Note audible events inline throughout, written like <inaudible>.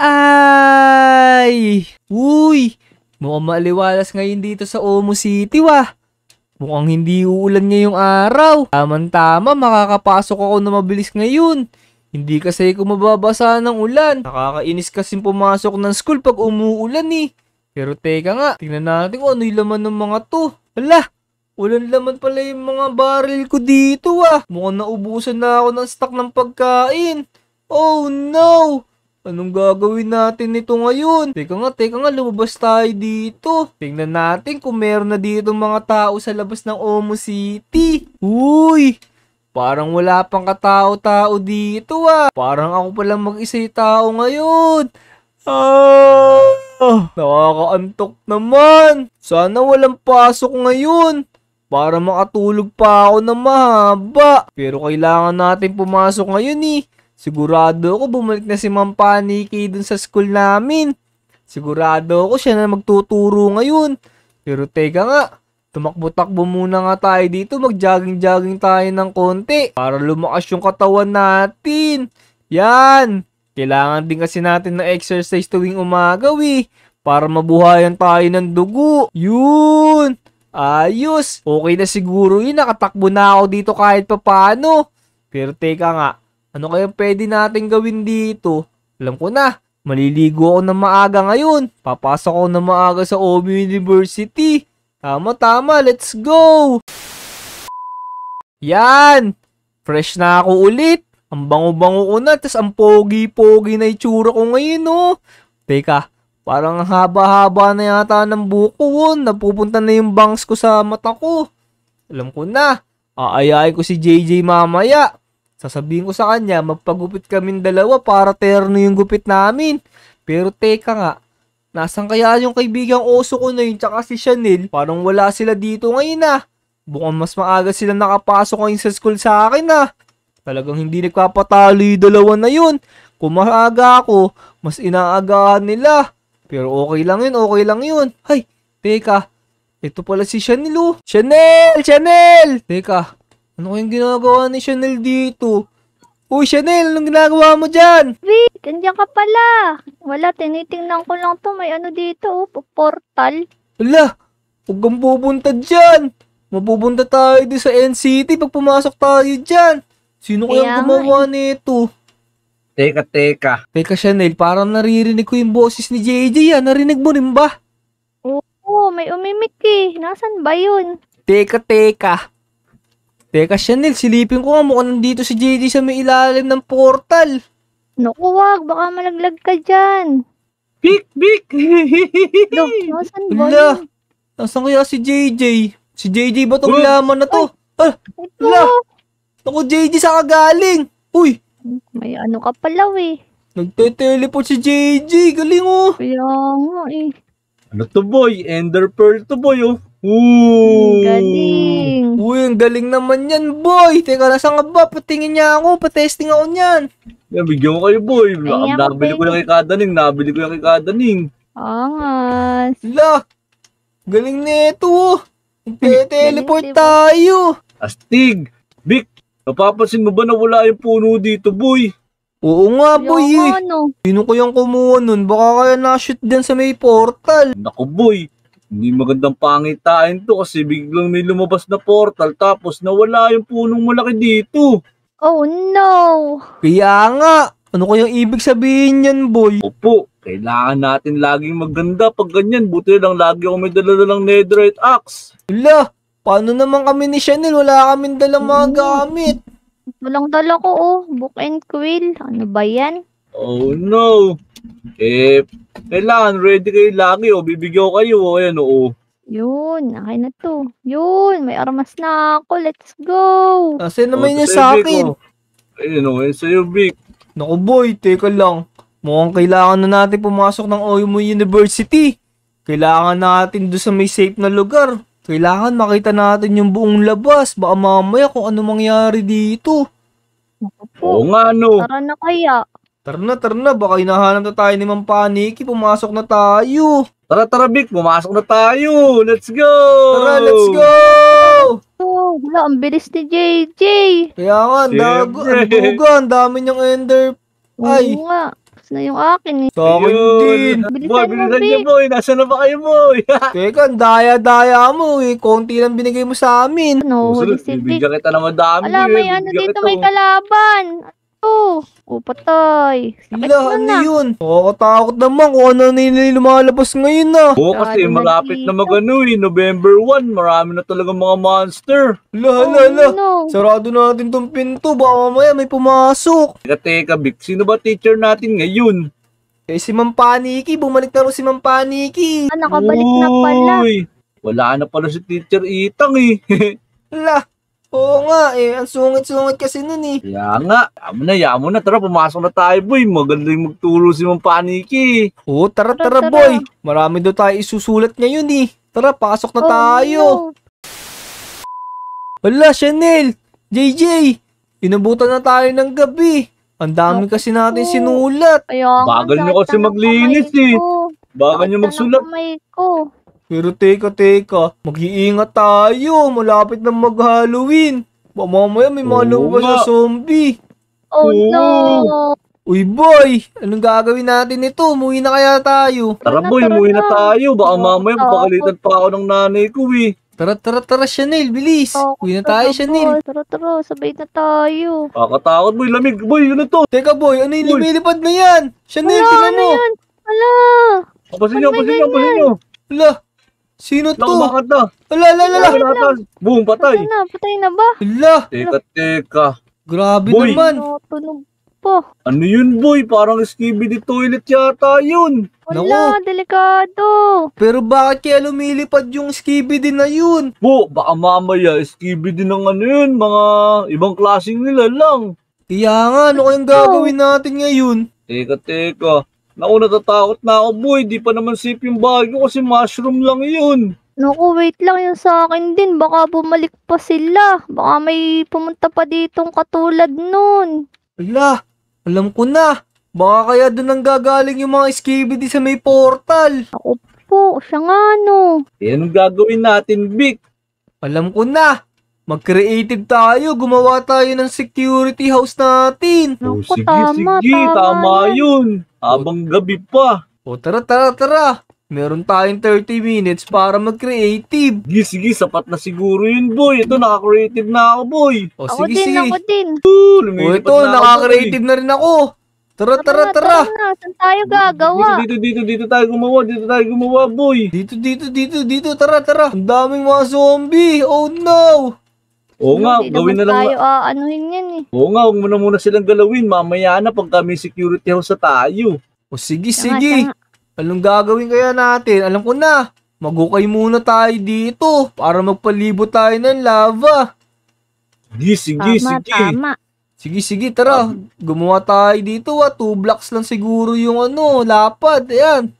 Ay! Uy! Mukhang maaliwalas ngayon dito sa Omo City wa! Mukhang hindi uulan ngayong araw. Tama-tama, makakapasok ako na mabilis ngayon. Hindi kasi ako mababasa ng ulan. Nakakainis kasi pumasok ng school pag umuulan eh. Pero teka nga, tingnan natin kung ano yung laman ng mga to. Hala, ulan laman pala yung mga baril ko dito wa! Mukhang naubusan na ako ng stock ng pagkain. Oh no! Anong gagawin natin nito ngayon? Teka nga, teka nga, lumabas tayo dito. Tingnan natin kung meron na dito mga tao sa labas ng Omo City. Uy! Parang wala pang katao-tao dito ah. Parang ako pala mag-isa tao ngayon. Ah! Nakakaantok naman. Sana walang pasok ngayon para makatulog pa ako na mahaba. Pero kailangan natin pumasok ngayon eh. Sigurado ako bumalik na si Ma'am Paniki dun sa school namin. Sigurado ako siya na magtuturo ngayon. Pero teka nga, tumakbo-takbo muna nga tayo dito. mag jogging tayo ng konti para lumakas yung katawan natin. Yan! Kailangan din kasi natin ng exercise tuwing umaga, we. Eh, para mabuhayan tayo ng dugo. Yun! Ayos! Okay na siguro yun, nakatakbo na ako dito kahit papano. Pero teka nga, ano kaya pwede natin gawin dito? Alam ko na, maliligo ako ng maaga ngayon. Papasok ako ng maaga sa Omi University. Tama, tama, let's go! Yan! Fresh na ako ulit. Ang bango-bango ko na, tas ang pogi-pogi na itsura ko ngayon, oh. Teka, parang haba-haba na yata ng buko, oh. Napupunta na yung bangs ko sa mata ko. Alam ko na, aayain ko si JJ mamaya. Sasabihin ko sa kanya, magpagupit kaming dalawa para terno yung gupit namin. Pero teka nga, nasan kaya yung kaibigang oso ko na yun tsaka si Chanel? Parang wala sila dito ngayon ah. Bukang mas maaga sila nakapasok ngayon sa school sa akin ah. Talagang hindi nagpapatalo yung dalawa na yun. Kung maaga ako, mas inaagahan nila. Pero okay lang yun, okay lang yun. Hay, teka, ito pala si Chanel oh. Chanel! Chanel! Teka, ano kayang ginagawa ni Chanel dito? Uy, Chanel, anong ginagawa mo dyan? Wait, andiyan ka pala. Wala, tinitingnan ko lang to. May ano dito, oh, portal. Wala, huwag kang pupunta dyan. Mapupunta tayo dito sa NCT pag pumasok tayo dyan. Sino kaya Kaya gumawa eh. nito? Teka, teka. Teka, Chanel, parang naririnig ko yung boses ni JJ. Ah. Narinig mo rin ba? Oo, may umimik eh. Nasaan ba yun? Teka, teka. Teka, Chanel, silipin ko nga mukhang nandito si JD sa may ilalim ng portal. Naku, wag. Baka malaglag ka dyan. Bik! Bik! <laughs> Look, nasan ba Nasaan kaya si JJ? Si JJ ba tong Uy! laman na to? Ah, Ito. naku, JJ, sa kagaling! Uy, May ano ka palaw eh. nagte-teleport si JJ. Galing oh. Kaya nga eh. Ano to boy? Ender Pearl to boy oh. Ooh. Galing. Uy, ang galing naman yan, boy. Teka, nasa nga ba? Patingin niya ako. Patesting ako niyan. Yeah, bigyan ko kayo, boy. Ay, nabili ko lang kay Kadaning. Nabili ko lang kay Kadaning. Angas. La! Galing nito. Nagte-teleport tayo. Astig. Big, napapansin mo ba na wala yung puno dito, boy? Oo nga, boy. Eh. Yung eh. Ano? Sino kayang kumuha nun? Baka kaya na-shoot din sa may portal. Naku, boy. Hindi magandang pangitain to kasi biglang may lumabas na portal tapos nawala yung punong malaki dito. Oh no! Kaya nga, ano ko yung ibig sabihin niyan, boy? Opo, kailangan natin laging maganda pag ganyan. Buti lang lagi ako may dala lang netherite axe. Ila, paano naman kami ni Chanel? Wala kaming dalang mga ano? gamit. Walang dala ko, oh. Book and quill. Ano ba yan? Oh no! Eh, kailangan ready kayo lagi o. Oh. Bibigyan kayo o. Oh. Ayan o. Oh. Yun, akin na to. Yun, may armas na ako. Let's go. Kasi naman oh, yan sa akin. Ayun o, ayun sa'yo, Vic. Naku boy, teka lang. Mukhang kailangan na natin pumasok ng Oymo University. Kailangan natin doon sa may safe na lugar. Kailangan makita natin yung buong labas. Baka mamaya kung ano mangyari dito. Naku Oo nga no. Tara na kaya. Tara na, tara na. Baka hinahanap na tayo ni Ma'am Paniki. Pumasok na tayo. Tara, tara, Vic. Pumasok na tayo. Let's go! Tara, let's go! Oh, wala, ang bilis ni JJ. Kaya nga, ang dago, ang dugo, ang dami niyang ender. Ay. Oo nga. Tapos na yung akin eh. Sa akin din. Boy, bilisan niyo, boy. Nasaan na ba kayo, boy? <laughs> Teka, ang daya-daya mo eh. Konti lang binigay mo sa amin. No, Susunod, si Vic. Bibigyan kita na madami. Wala, may ano dito, may oh. kalaban. Oh, O, patay. Sakit ano na. yun? Nakakatakot naman kung ano na yung lumalabas ngayon na. Ah. Oo, kasi Lalo malapit na dito. magano eh. November 1, marami na talaga mga monster. Ila, ila, oh, ila. no. Sarado natin tong pinto. Baka mamaya may pumasok. Teka, teka, Vic. Sino ba teacher natin ngayon? Eh, si Ma'am Paniki. Bumalik na rin si Ma'am Paniki. Ah, nakabalik na pala. wala na pala si Teacher Itang eh. Ila, <laughs> Oo nga eh, ang sungit-sungit kasi nun eh. Kaya nga, yamo na, yamo na. Tara, pumasok na tayo, boy. Magaling magturo si Mang Paniki. Oo, tara, tara, Tara, boy. Marami daw tayo isusulat ngayon eh. Tara, pasok na oh, tayo. Wala, Chanel! JJ! Inabutan na tayo ng gabi. Ang dami kasi natin Naku. sinulat. Ayun. Bagal niyo kasi maglinis, eh. Bago niyo magsulat. Kamay ko. Pero teka, teka, mag-iingat tayo. Malapit na mag-Halloween. Ba may mga na zombie. Oh, no! Uy, boy! Anong gagawin natin nito? Umuwi na kaya tayo. Tara boy, umuwi na tayo. Baka mamaya papakalitan pa ako ng nanay ko eh. Tara, tara, tara, Chanel, bilis. Oh, Uwi na tayo, Chanel. Tara, tara, sabay na tayo. Kakatakot boy, lamig. Boy, yun na to. Teka boy, ano yung Boy. lumilipad na yan? Chanel, Wala, tingnan ano mo. yan? Wala! Pasin nyo, Ano nyo, pasin nyo. Ala, Sino to? Naku, bakit na? Ala, ala, ala, ala. Boom, patay. Patay na, patay na ba? Ala. Teka, teka. Grabe boy. naman. Tunog po. Ano yun, boy? Parang skibidi toilet yata yun. Wala, Naku. delikado. Pero bakit kaya lumilipad yung skibidi na yun? Po, baka mamaya skibidi ng ano yun, mga ibang klaseng nila lang. Kaya nga, ano kayang gagawin natin ngayon? Teka, teka. Nauna tatakot na ako boy, di pa naman safe yung bagyo kasi mushroom lang yun. Naku, wait lang yun sa akin din. Baka bumalik pa sila. Baka may pumunta pa ditong katulad nun. Ala, alam ko na. Baka kaya doon ang gagaling yung mga skibidi sa may portal. Ako po, siya nga no. Eh, anong gagawin natin, Vic? Alam ko na. Mag-creative tayo. Gumawa tayo ng security house natin. Oh, sige, tama, sige. Tama, tama yun. Habang gabi pa. O tara, tara, tara. Meron tayong 30 minutes para mag-creative. Sige, sige. Sapat na siguro yun, boy. Ito, naka-creative na ako, boy. O, ako sige, din, Ako din, Ooh, O, ito, na naka-creative na rin ako. Tara, tara, tara. tara. Saan tayo gagawa? Dito, dito, dito, dito tayo gumawa. Dito tayo gumawa, boy. Dito, dito, dito, dito. Tara, tara. Ang daming mga zombie. Oh, no. Oo no, nga, gawin na lang. tayo aanuhin yan eh. Oo nga, huwag mo na muna silang galawin. Mamaya na pag kami security house sa tayo. O sige, Tama, sige. tama. Anong gagawin kaya natin? Alam ko na. Magukay muna tayo dito para magpalibo tayo ng lava. Sige, sige, Tama, sige. tama. Sige, sige, tara. Ah. Gumawa tayo dito ah. Two blocks lang siguro yung ano, lapad. Ayan.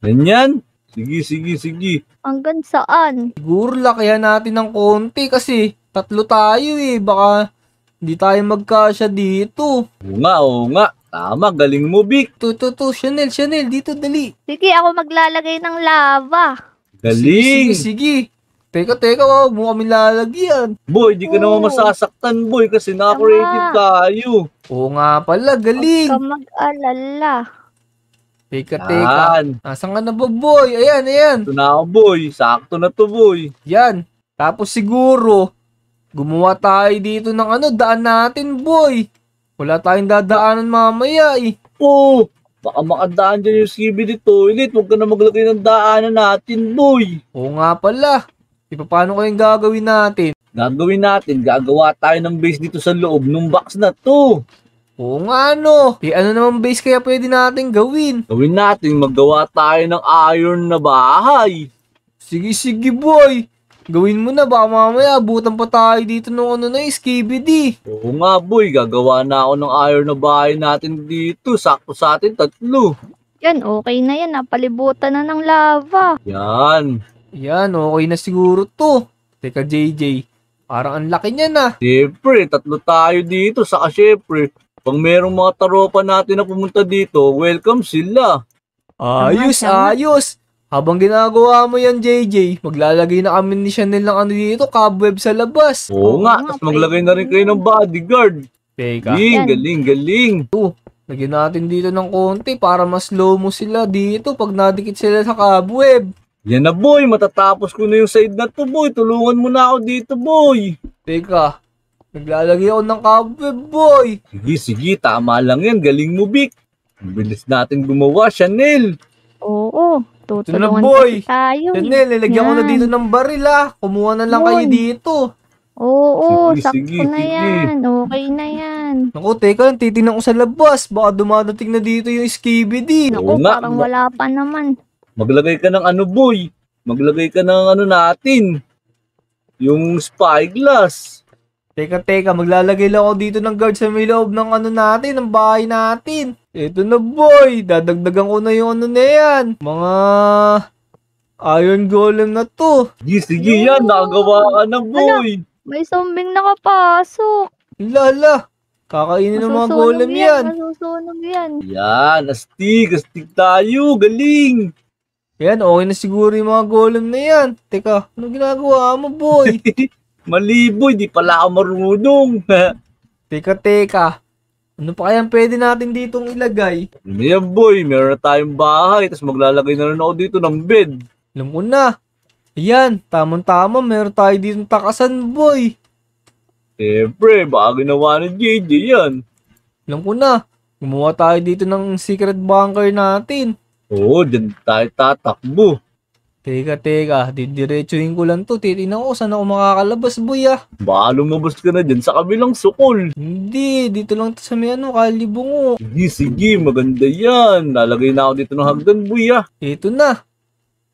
Ganyan. Sige, sige, sige. Hanggang saan? Siguro kaya natin ng konti kasi tatlo tayo eh. Baka hindi tayo magkasya dito. Oo nga, oo nga. Tama, galing mo, Vic. To, to, to. Chanel, Chanel, dito, dali. Sige, ako maglalagay ng lava. Galing. Sige, sige, sige. Teka, teka, wow, mo kami lalagyan. Boy, di ka naman masasaktan, boy, kasi na creative Tama. tayo. Oo nga pala, Huwag galing. ka mag-alala. Teka, teka. Yan. Nasaan ka na ba, boy? Ayan, ayan. Ito na ako, boy. Sakto na to, boy. Yan. Tapos siguro, gumawa tayo dito ng ano, daan natin, boy. Wala tayong dadaanan mamaya, eh. Oo. Oh, baka makadaan dyan yung CBD toilet. Huwag ka na maglagay ng daanan natin, boy. Oo nga pala. Di pa paano kayong gagawin natin? Gagawin natin, gagawa tayo ng base dito sa loob ng box na to. Oo nga no. Eh ano naman base kaya pwede natin gawin? Gawin natin maggawa tayo ng iron na bahay. Sige sige boy. Gawin mo na ba mamaya abutan pa tayo dito ng ano na SKBD. Oo nga boy, gagawa na ako ng iron na bahay natin dito. Sakto sa atin tatlo. Yan, okay na yan. Napalibutan na ng lava. Yan. Yan, okay na siguro to. Teka JJ, parang ang laki niya na. Ah. Siyempre, tatlo tayo dito. Saka siyempre, pag merong mga taropa natin na pumunta dito, welcome sila. Ayos, ayos. Habang ginagawa mo yan, JJ, maglalagay na kami ni Chanel ng ano dito, cobweb sa labas. Oo, Oo nga, nga, tapos maglagay na rin kayo ng bodyguard. Teka. Galing, galing, galing. Oh, uh, lagyan natin dito ng konti para mas low mo sila dito pag nadikit sila sa cobweb. Yan na boy, matatapos ko na yung side na to boy. Tulungan mo na ako dito boy. Teka, Naglalagay ako ng cobweb, boy. Sige, sige. Tama lang yan. Galing mo, Vic. Ang Bilis natin gumawa, Chanel. Oo, Ito na, boy. tayo. eh. Chanel, nilagyan ko na dito ng baril, ah. Kumuha na lang kayo dito. Oo, Sige, sakto na sige. yan. Okay na yan. Naku, teka lang. Titignan ko sa labas. Baka dumadating na dito yung skibidi. Naku, Oo parang wala pa naman. Maglagay ka ng ano, boy. Maglagay ka ng ano natin. Yung spyglass. Teka, teka, maglalagay lang ako dito ng guard sa may loob ng ano natin, ng bahay natin. Ito na boy, dadagdagan ko na yung ano na yan. Mga iron golem na to. Sige, sige yan, nagawa ka na boy. Ala, may zombing nakapasok. Lala, kakainin ng mga golem yan. Masusunog yan. Yan, astig, astig tayo, galing. Yan, okay na siguro yung mga golem na yan. Teka, ano ginagawa mo boy? <laughs> Maliboy, di pala ako marunong. <laughs> teka, teka. Ano pa kayang pwede natin ditong ilagay? Ano yan boy, meron na tayong bahay, tapos maglalagay na rin ako dito ng bed. Alam ko na. Ayan, tamang-tama, meron tayo dito ng takasan, boy. Siyempre, baka ginawa ni JJ yan. Alam ko na, gumawa tayo dito ng secret bunker natin. Oo, dyan tayo tatakbo. Teka, teka. Didiretsuhin ko lang to. Titignan ko saan ako makakalabas, boy, ah. Baka lumabas ka na dyan sa kabilang sukol. Hindi, dito lang to sa may ano, kalibungo. Sige, sige. Maganda yan. Lalagay na ako dito ng hagdan, boy, ah. Ito na.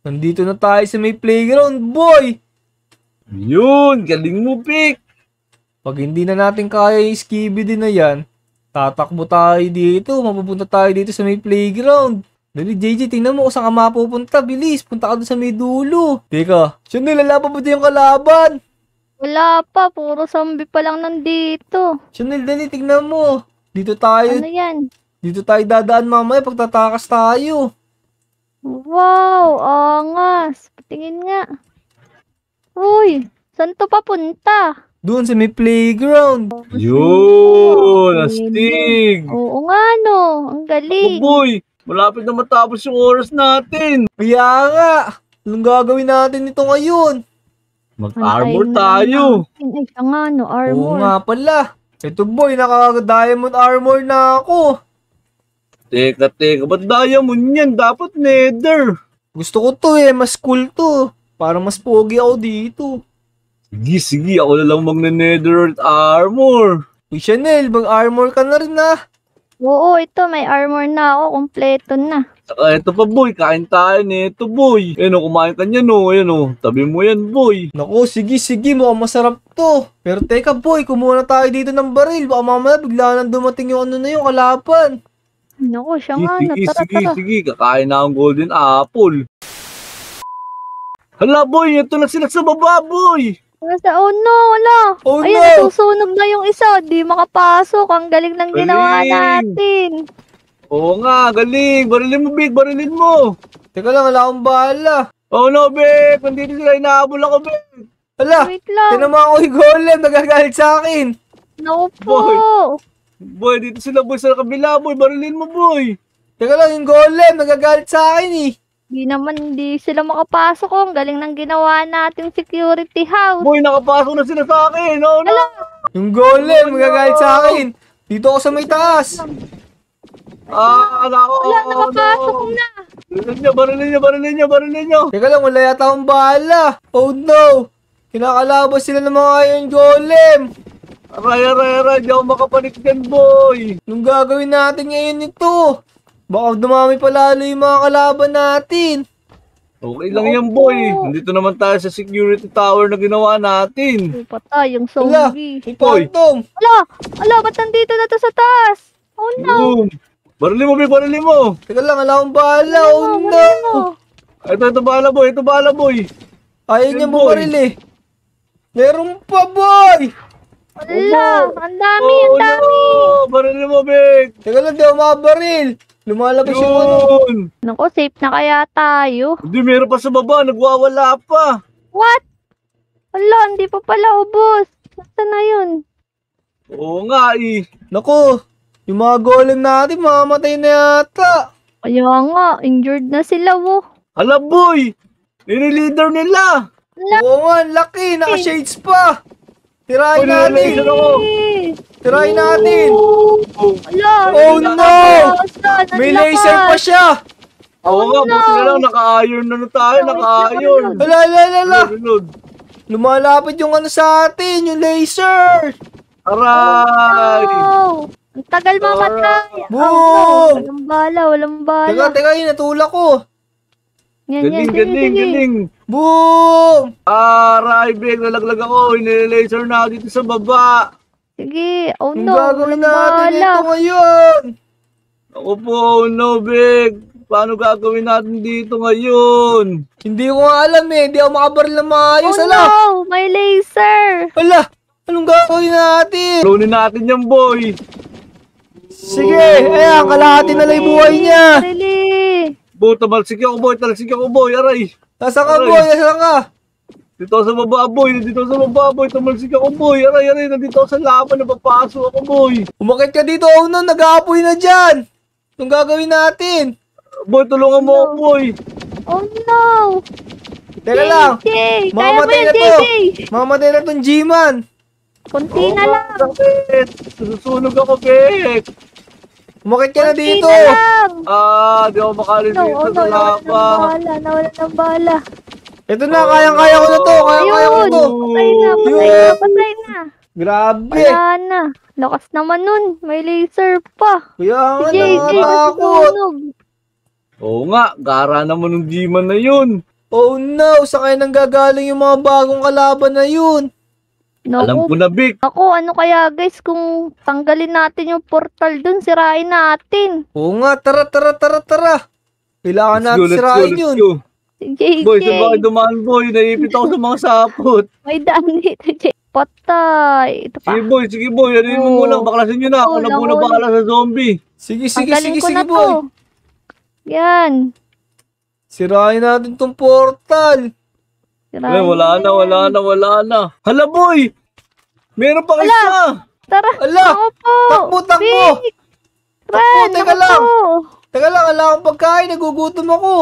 Nandito na tayo sa may playground, boy. Yun, galing mo, Pick. Pag hindi na natin kaya yung din na yan, tatakbo tayo dito. Mapupunta tayo dito sa may playground. Dali, JJ, tingnan mo kung saan ka mapupunta. Bilis, punta ka doon sa may dulo. Teka, siya lalaban mo yung kalaban. Wala pa, puro zombie pa lang nandito. Chanel, dali, tignan mo. Dito tayo, Ano yan? dito tayo dadaan mamaya pagtatakas tayo. Wow, angas. Patingin nga. Uy, saan to papunta? Doon sa may playground. Yun! Astig! Oo nga no, ang galing. Boy! Malapit na matapos yung oras natin. Kaya nga, anong gagawin natin ito ngayon? Mag-armor tayo. Ay, ito nga, no, armor. Oo nga pala. Ito boy, naka-diamond armor na ako. Teka, teka, ba't diamond yan? Dapat nether. Gusto ko to eh, mas cool to. Para mas pogi ako dito. Sige, sige, ako na lang mag-nether armor. Uy, Chanel, mag-armor ka na rin ah. Oo, ito may armor na ako, kumpleto na. Saka ah, ito pa boy, kain tayo nito boy. Ayun o, oh, kumain ka niya no, oh. ayun o, oh, tabi mo yan boy. Naku, sige sige, mukhang masarap to. Pero teka boy, kumuha na tayo dito ng baril. Baka mamaya bigla nang dumating yung ano na yung kalapan. Naku, siya nga, sige, tara, sige, sige, kakain na ang golden apple. Hala boy, ito na sila sa baba boy. Nasa, oh no, wala. Oh Ayun, no. nasusunog na yung isa. Di makapasok. Ang galing ng ginawa natin. Oo nga, galing. Barilin mo, Big. Barilin mo. Teka lang, wala akong bahala. Oh no, Big. Nandito sila. Inaabol ako, Big. Hala, tinama ako yung golem. Nagagalit sa akin. No po. Boy, boy dito sila, boy. Sa kabila, boy. Barilin mo, boy. Teka lang, yung golem. Nagagalit sa akin, eh. Hindi naman, di sila makapasok. Oh. Ang galing ng ginawa nating security house. Boy, nakapasok na sila sa akin. Oh, no. Hello? Yung golem, oh, magagalit sa akin. Dito ako sa may taas. Ah, ala ko. Wala, ano? nakapasok no. na. Barilin nyo, barilin nyo, barilin nyo, barilin nyo. Teka lang, wala yata akong bahala. Oh no. Kinakalabas sila ng mga iron golem. Aray, aray, aray. Di ako makapanik boy. Anong gagawin natin ngayon nito? Baka dumami pa lalo yung mga kalaban natin. Okay lang yan, boy. Nandito naman tayo sa security tower na ginawa natin. patay, ang zombie. Ala, boy. Phantom. Ala, ala, ba't nandito na to sa taas? Oh no. Boom. Barili mo, boy, barili mo. Teka lang, ala akong bahala. Barili oh no. Ito, ito bahala, boy. Ito bahala, boy. Ayaw niya mo barili. Meron pa, boy. Ala, ang dami, ang dami. Oh, no. Barili mo, boy. Teka lang, di ako makabaril. Lumalabas yung ano. Yun! Naku, safe na kaya tayo. Hindi, meron pa sa baba. Nagwawala pa. What? Wala, hindi pa pala ubos. Oh, Saan na yun? Oo nga eh. Naku, yung mga golem natin mamatay na yata. Kaya nga, injured na sila wo. Oh. Hala boy, nire-leader nila. Laki. Oo nga, laki, naka-shades pa. Tirahin natin. nire Try natin! Oh no! May laser pa siya! Oo nga, oh, buti na lang, naka-iron na na tayo, naka-iron! Ala, ala, ala, Lumalapit yung ano sa atin, yung laser! Aray! Oh, no. Ang tagal mamatay! Boom! Oh, no. Walang bala, walang bala. Teka, teka, yun, natulak ko. Yan, galing, yan, galing, galing, Boom! Aray, big, nalaglag ako, inilalaser na dito sa baba. Sige, oh Ang no. gagawin natin ito ngayon? Ako po, oh no, Big. Paano gagawin natin dito ngayon? Hindi ko alam eh. Hindi ako makabaril na maayos. Oh Ala. no, may laser. Ala, anong gagawin natin? Lunin natin yan, boy. Sige, oh, ayan, kalahati na lang buhay niya. Dali. Buta, talsik ako, boy. Talsik ako, boy. Aray. Nasaan ka, boy? Nasaan ka? Dito sa baba, boy. Dito sa baba, boy. Tumalsik ako, boy. Aray, aray. Nandito sa laban. Napapaso ako, boy. Umakit ka dito, oh, no. Nag-aapoy na dyan. Anong gagawin natin? Boy, tulungan mo ako, No. boy. Oh no! Teka lang. mo Mamamatay na to. Jay, Mamamatay na tong G-Man. Kunti na lang. Bakit? Susunog ako, Bek. Umakit ka na dito. Ah, di ako makali No, dito sa nawala ng laba. bala. Nawala ng bala. Ito na, kayang-kaya ko na to. Kayang-kaya ko na to. Patay na, patay na, patay na. Grabe. Wala na. Lakas naman nun. May laser pa. Kaya nga, si nakakatakot. Oo nga, gara naman ng G-Man na yun. Oh no, sa kaya nang gagaling yung mga bagong kalaban na yun. Naku, Alam ko na, Vic. Ako, ano kaya guys, kung tanggalin natin yung portal dun, sirain natin. Oo nga, tara, tara, tara, tara. Kailangan let's natin go, sirain go, yun. Go. JJ. Boy, sa mga dumaan, boy. Naipit ako sa mga sapot. <laughs> May daan dito, JJ. Patay. Ito pa. Sige, boy. Sige, boy. Ano mo muna? Oh. Baklasin nyo na. Ako na muna bakala sa zombie. Sige, sige, Pagaling sige, sige, boy. To. Yan. Sirain natin tong portal. Sirain. Ay, wala na, wala na, wala na. Hala, boy. Meron pa isa. Tara. Hala. Opo. Takbo, takbo. Big. Takbo, Ren, teka lang. Teka lang, wala akong pagkain. Nagugutom ako.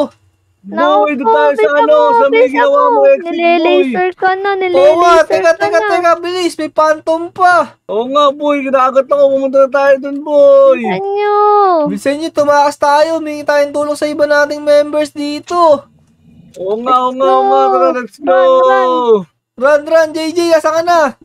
Boy, doon tayo sa ano, sa may ginawa mo, ex Nililaser ka na, nililaser Oo nga, teka, teka, teka, bilis, may phantom pa. Oo nga, boy, kinakagat ako, pumunta na tayo doon, boy. Bilisan nyo. Bilisan nyo, tumakas tayo, humingi tayong tulong sa iba nating members dito. Oo nga, oo nga, oo nga, tara, let's go. Run, run, JJ, asa ka na?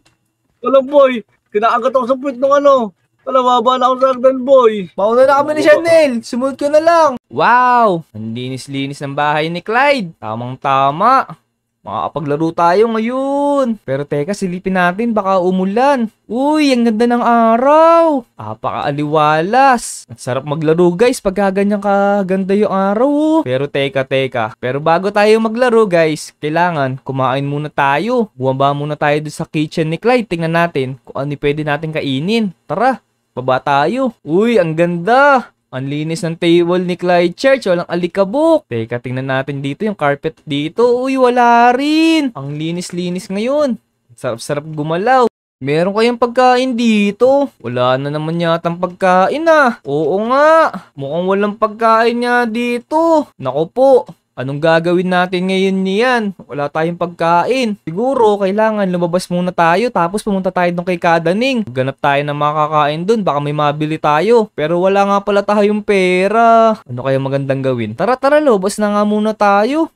Walang boy, kinakagat ako sa point ng ano, Kalababa na ako sa Urban Boy. Mauna na kami ni Chanel. Sumunod ko na lang. Wow! Ang linis-linis ng bahay ni Clyde. Tamang-tama. Makakapaglaro tayo ngayon. Pero teka, silipin natin. Baka umulan. Uy, ang ganda ng araw. Apakaaliwalas. At sarap maglaro guys pag ganyan kaganda yung araw. Pero teka, teka. Pero bago tayo maglaro guys, kailangan kumain muna tayo. Buwaba muna tayo sa kitchen ni Clyde. Tingnan natin kung ano pwede natin kainin. Tara! Baba tayo. Uy, ang ganda! Ang linis ng table ni Clyde Church, walang alikabok. Teka, tingnan natin dito yung carpet dito. Uy, wala rin. Ang linis-linis ngayon. Sarap-sarap gumalaw. Meron kayong pagkain dito. Wala na naman yata ang pagkain ah. Oo nga. Mukhang walang pagkain niya dito. Nako po. Anong gagawin natin ngayon niyan? Wala tayong pagkain. Siguro, kailangan lumabas muna tayo tapos pumunta tayo doon kay Kadaning. Ganap tayo ng makakain doon, baka may mabili tayo. Pero wala nga pala tayong pera. Ano kaya magandang gawin? Tara, tara, lobas na nga muna tayo.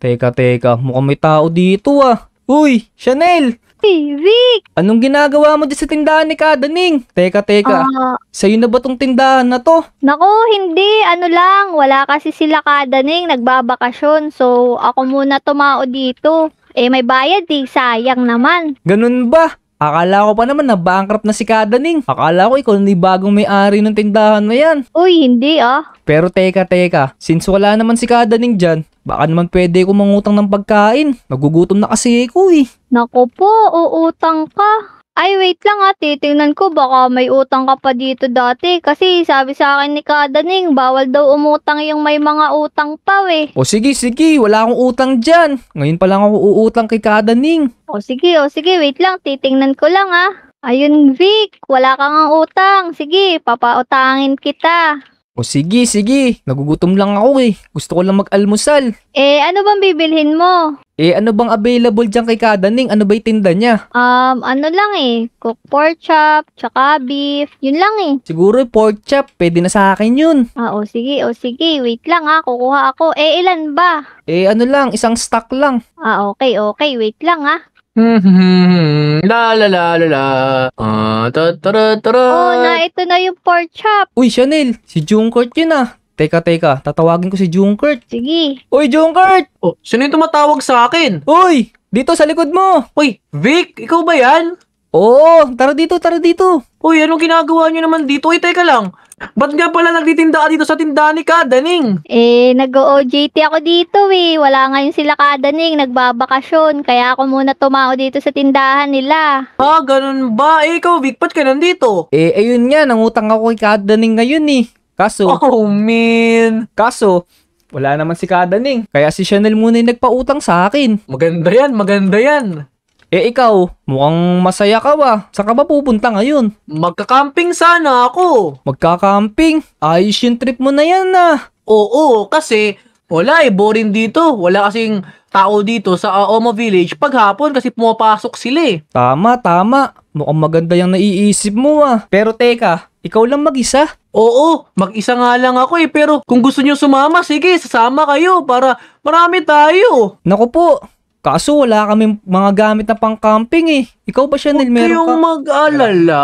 Teka, teka, mukhang may tao dito ah. Uy, Chanel! Happy Week! Anong ginagawa mo di sa tindahan ni Kadaning? Teka, teka. Ah. Sa'yo na ba tong tindahan na to? Naku, hindi. Ano lang, wala kasi sila Kadaning, nagbabakasyon. So, ako muna tumao dito. Eh, may bayad eh. Sayang naman. Ganun ba? Akala ko pa naman na bankrupt na si Kadaning. Akala ko ikaw ni bagong may-ari ng tindahan na yan. Uy, hindi ah. Pero teka, teka. Since wala naman si Kadaning dyan, baka naman pwede ko mangutang ng pagkain. Nagugutom na kasi ako eh. Nako po, uutang ka. Ay, wait lang ha, ah, titingnan ko baka may utang ka pa dito dati. Kasi sabi sa akin ni Kadaning, bawal daw umutang yung may mga utang pa eh. O sige, sige, wala akong utang dyan. Ngayon pa lang ako uutang kay Kadaning. O sige, o sige, wait lang, titingnan ko lang ha. Ah. Ayun Vic, wala kang ang utang. Sige, papautangin kita. O sige, sige, nagugutom lang ako eh. Gusto ko lang mag-almusal. Eh, ano bang bibilhin mo? Eh, ano bang available dyan kay Kadaning? Ano ba tinda niya? Um, ano lang eh. Cook pork chop, tsaka beef. Yun lang eh. Siguro eh, pork chop. Pwede na sa akin yun. Ah, o sige, o sige. Wait lang ha, kukuha ako. Eh, ilan ba? Eh, ano lang, isang stock lang. Ah, okay, okay. Wait lang ha. Hmm, <laughs> la la la la la. Ah, ta ta ta ta. Oh, na ito na yung pork chop. Uy, Chanel, si Jungkook yun ah. Teka, teka. Tatawagin ko si Junkert. Sige. Uy, Junkert! Oh, sino yung tumatawag sa akin? Uy! Dito sa likod mo! Uy, Vic! Ikaw ba yan? Oo! Tara dito, tara dito! Uy, anong ginagawa niyo naman dito? Uy, teka lang! Ba't nga pala nagtitinda ka dito sa tindahan ni Kadaning? Eh, nag-OJT ako dito eh. Wala ngayon sila Kadaning. Nagbabakasyon. Kaya ako muna tumao dito sa tindahan nila. Ah, ganun ba? Eh, ikaw, Vic, ba't ka nandito? Eh, ayun nga. Nangutang ako kay Kadaning ngayon eh. Kaso, oh man. Kaso, wala naman si Kadaning. Kaya si Chanel muna yung nagpautang sa akin. Maganda yan, maganda yan. Eh ikaw, mukhang masaya ka ba? Saan ka ba pupunta ngayon? Magka-camping sana ako. Magka-camping? Ayos yung trip mo na yan na. Ah. Oo, kasi wala eh, boring dito. Wala kasing tao dito sa Aomo ah, Village paghapon kasi pumapasok sila eh. Tama, tama. Mukhang maganda yung naiisip mo ah. Pero teka, ikaw lang mag-isa. Oo, mag-isa nga lang ako eh, pero kung gusto nyo sumama, sige, sasama kayo para marami tayo. Naku po, Kaso wala kami mga gamit na pang-camping eh. Ikaw ba, Chanel, Huwag meron ka? kayong mag-alala.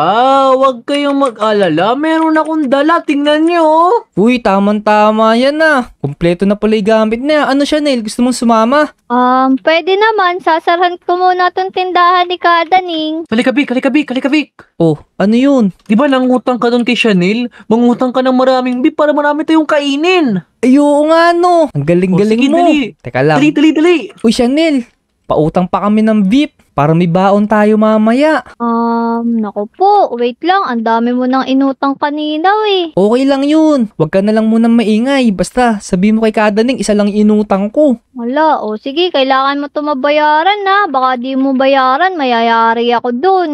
Huwag kayong mag-alala. Meron akong dala. Tingnan nyo. Oh. Uy, tamang-tama yan na. Ah. Kompleto na pala yung gamit niya. Ano, Chanel? Gusto mong sumama? Um, pwede naman, sasarhan ko muna tong tindahan ni Kadaning. Kalikabik, kalikabik, kalikabik. Oh, ano yun? Di ba nangutang ka doon kay Chanel? Mangutang ka ng maraming bib para marami tayong kainin. Ay, oo nga, no. Ang galing-galing oh, mo. Dali. Teka lang. Dali, dali, dali. Uy, Chanel, pautang pa kami ng VIP para may baon tayo mamaya. Um, nako po, wait lang, ang dami mo nang inutang kanina eh. Okay lang yun, huwag ka na lang munang maingay, basta sabi mo kay Kadaning isa lang inutang ko. Wala, o sige, kailangan mo mabayaran na, baka di mo bayaran, mayayari ako dun.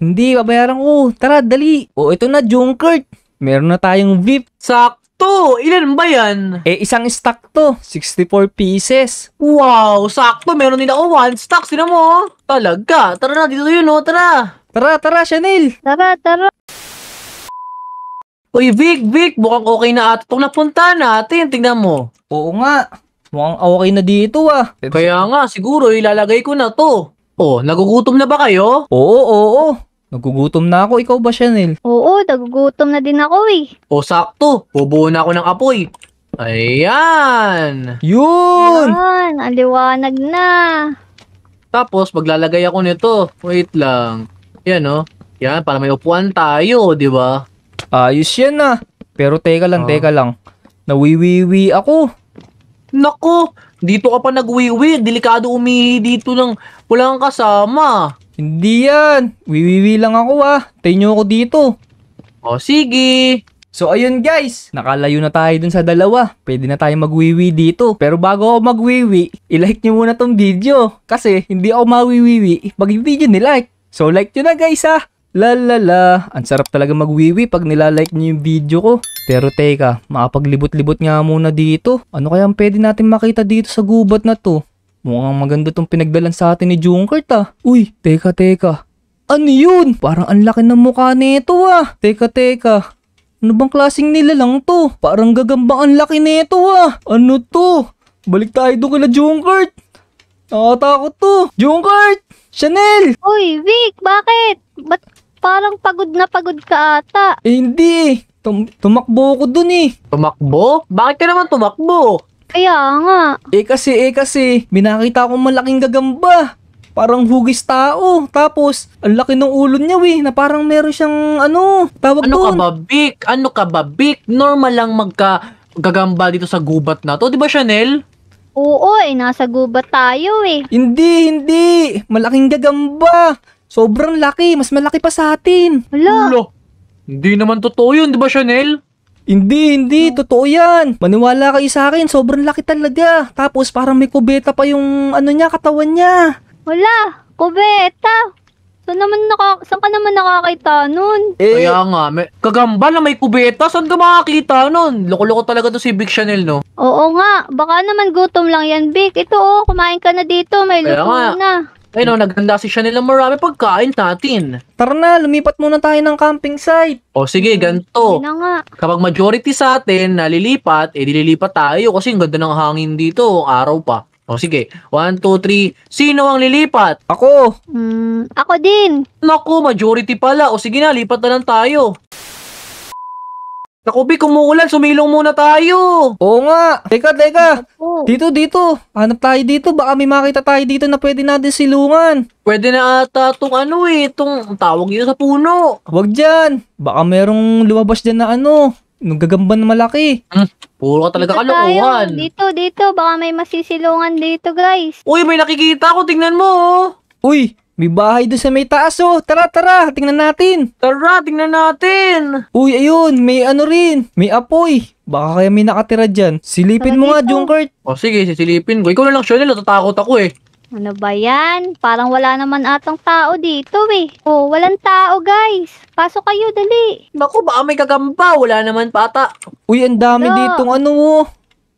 Hindi, babayaran ko, tara, dali. O ito na, Junkert, meron na tayong VIP. Sak! to? Ilan ba yan? Eh, isang stock to. 64 pieces. Wow, sakto. Meron din ako one stock. Sino mo? Talaga. Tara na, dito yun, oh. Tara. Tara, tara, Chanel. Tara, tara. Uy, Vic, Vic, mukhang okay na ato itong napunta natin. Tingnan mo. Oo nga. Mukhang okay na dito ah. Kaya nga, siguro ilalagay ko na to. Oh, nagugutom na ba kayo? Oo, oo, oo. Nagugutom na ako, ikaw ba Chanel? Oo, nagugutom na din ako eh. O sakto, bubuo na ako ng apoy. Ayan! Yun! Yan, ang na. Tapos, maglalagay ako nito. Wait lang. Yan o. Oh. Yan, para may upuan tayo, di ba? Ayos yan na. Ah. Pero teka lang, Ah. teka lang. Nawiwiwi ako. Nako, dito ka pa nagwiwi. Delikado umihi dito ng walang kasama. Hindi yan. Wiwiwi lang ako ah. Tayo nyo ako dito. O sige. So ayun guys, nakalayo na tayo dun sa dalawa. Pwede na tayo magwiwi dito. Pero bago ako magwiwi, ilike nyo muna tong video. Kasi hindi ako mawiwiwi pag yung video nilike. So like nyo na guys ha. Ah. La la la, ang sarap talaga magwiwi pag nilalike nyo yung video ko. Pero teka, makapaglibot-libot nga muna dito. Ano kayang pwede natin makita dito sa gubat na to? Mukhang maganda tong pinagdalan sa atin ni Junkert ah. Uy, teka teka. Ano yun? Parang ang laki ng mukha nito ah. Teka teka. Ano bang klaseng nilalang to? Parang gagamba ang laki nito ah. Ano to? Balik tayo doon kila Junkert. Nakatakot to. Junkert! Chanel! Uy, Vic, bakit? Ba't parang pagod na pagod ka ata? Eh, hindi. Tum- tumakbo ko dun eh. Tumakbo? Bakit ka naman tumakbo? Kaya nga. Eh kasi, eh kasi, minakita nakita akong malaking gagamba. Parang hugis tao. Tapos, ang laki ng ulo niya, we, na parang meron siyang, ano, tawag Ano ka ba, Vic? Ano ka ba, Vic? Normal lang magka gagamba dito sa gubat na to. Di ba, Chanel? Oo eh, nasa gubat tayo eh. Hindi, hindi. Malaking gagamba. Sobrang laki. Mas malaki pa sa atin. Wala. Hindi naman totoo yun, di ba, Chanel? Hindi, hindi. Hmm. Totoo yan. Maniwala kayo sa akin. Sobrang laki talaga. Tapos parang may kubeta pa yung ano niya, katawan niya. Wala, kubeta. Saan naman naka, saan ka naman nakakita nun? Eh, Kaya nga, may, kagamba na may kubeta, saan ka makakita nun? Loko-loko talaga to si Big Chanel, no? oo nga, baka naman gutom lang yan, Big. Ito oh, kumain ka na dito, may lutong na. Ayun o, naganda si Chanel ng marami pagkain natin. Tara na, lumipat muna tayo ng camping site. O sige, hmm, ganito. Yun nga. Kapag majority sa atin nalilipat, eh dililipat tayo kasi ang ganda ng hangin dito, araw pa. O sige, 1, 2, 3, sino ang lilipat? Ako! Hmm, ako din. Naku, majority pala. O sige na, lipat na lang tayo. Nakubi, kumuulan, sumilong muna tayo. Oo nga. Teka, teka. Dito, dito. Hanap tayo dito. Baka may makita tayo dito na pwede natin silungan. Pwede na ata tong ano eh, tong tawag yun sa puno. Huwag dyan. Baka merong lumabas dyan na ano. Nung gagamba na malaki. Hmm, puro ka talaga Dito kalokohan. Dito, dito. Baka may masisilungan dito, guys. Uy, may nakikita ako, tingnan mo oh. Uy, may bahay doon sa may taas oh. Tara, tara. Tingnan natin. Tara, tingnan natin. Uy, ayun. May ano rin. May apoy. Baka kaya may nakatira dyan. Silipin Tara mo nga, dito. Junkert. O sige, sisilipin ko. Ikaw na lang, Chanel. Natatakot ako eh. Ano ba yan? Parang wala naman atang tao dito eh. Oh, walang tao guys. Pasok kayo, dali. Naku, baka may kagamba. Wala naman pata. Uy, ang dami Ano? ditong ano mo. Oh.